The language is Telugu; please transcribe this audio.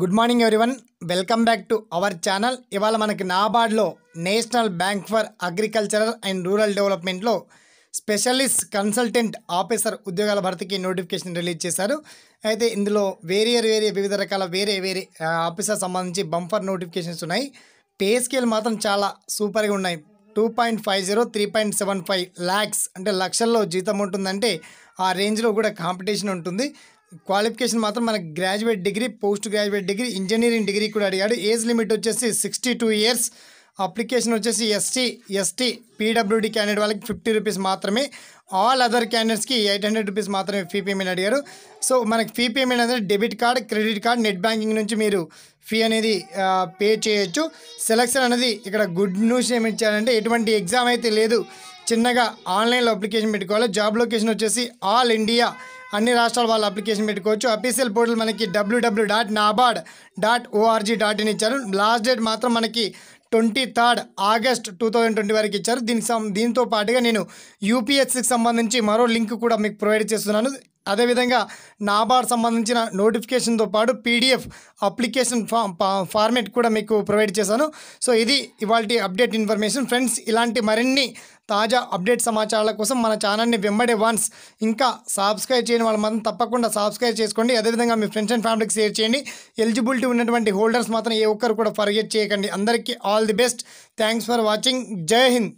good morning everyone welcome back to our channel ఇవాళ మనకి నాబార్డ్లో National Bank for Agricultural and Rural డెవలప్మెంట్లో స్పెషలిస్ట్ కన్సల్టెంట్ ఆఫీసర్ ఉద్యోగాల భర్తీకి నోటిఫికేషన్ రిలీజ్ చేశారు అయితే ఇందులో వేరే వేరే వివిధ రకాల వేరే వేరే ఆఫీసర్ సంబంధించి బంపర్ నోటిఫికేషన్స్ ఉన్నాయి పే స్కేల్ మాత్రం చాలా సూపర్గా ఉన్నాయి two point five zero three point seven five lakhs అంటే లక్షల్లో జీతం ఉంటుందంటే ఆ రేంజ్లో కూడా కాంపిటీషన్ ఉంటుంది క్వాలిఫికేషన్ మాత్రం మనకి graduate degree post graduate degree engineering degree కూడా అడిగాడు ఏజ్ లిమిట్ వచ్చేసి సిక్స్టీ టూ ఇయర్స్ అప్లికేషన్ వచ్చేసి ఎస్టీ ఎస్టీ పీడబ్ల్యూడి క్యాండిడేట్ వాళ్ళకి ఫిఫ్టీ రూపీస్ మాత్రమే ఆల్ అదర్ క్యాండిడేట్స్కి ఎయిట్ హండ్రెడ్ రూపీస్ మాత్రమే ఫీ పేమెంట్ అడిగారు సో మనకి ఫీ పేమెంట్ అనేది debit card credit card net banking నుంచి మీరు ఫీ అనేది పే చేయొచ్చు సెలక్షన్ అనేది ఇక్కడ గుడ్ న్యూస్ ఏమి ఇచ్చారంటే ఎటువంటి ఎగ్జామ్ అయితే లేదు చిన్నగా ఆన్లైన్లో అప్లికేషన్ పెట్టుకోవాలి జాబ్ లొకేషన్ వచ్చేసి ఆల్ ఇండియా అన్ని రాష్ట్రాల వాళ్ళు అప్లికేషన్ పెట్టుకోవచ్చు అఫీషియల్ పోర్టల్ మనకి W W dot NABARD dot O R G dot in ఇచ్చారు లాస్ట్ డేట్ మాత్రం మనకి twenty third August two thousand twenty వరకు ఇచ్చారు దీనికి దీంతో పాటుగా నేను యూపీఎస్సికి సంబంధించి మరో లింక్ కూడా మీకు ప్రొవైడ్ చేస్తున్నాను అదేవిధంగా నాబార్డ్ సంబంధించిన నోటిఫికేషన్తో పాటు పీడిఎఫ్ అప్లికేషన్ ఫార్మేట్ కూడా మీకు ప్రొవైడ్ చేశాను సో ఇది ఇవాళ అప్డేట్ ఇన్ఫర్మేషన్ ఫ్రెండ్స్ ఇలాంటి మరిన్ని తాజా అప్డేట్ సమాచారాల కోసం మన ఛానల్ని వెంబడే వన్స్ ఇంకా సబ్స్క్రైబ్ చేయని వాళ్ళు మాత్రం తప్పకుండా సబ్స్క్రైబ్ చేసుకోండి అదేవిధంగా మీ ఫ్రెండ్స్ అండ్ ఫ్యామిలీకి షేర్ చేయండి ఎలిజిబిలిటీ ఉన్నటువంటి హోల్డర్స్ మాత్రం ఏ ఒక్కరు కూడా ఫర్గెట్ చేయకండి అందరికీ all the best thanks for watching జై హింద్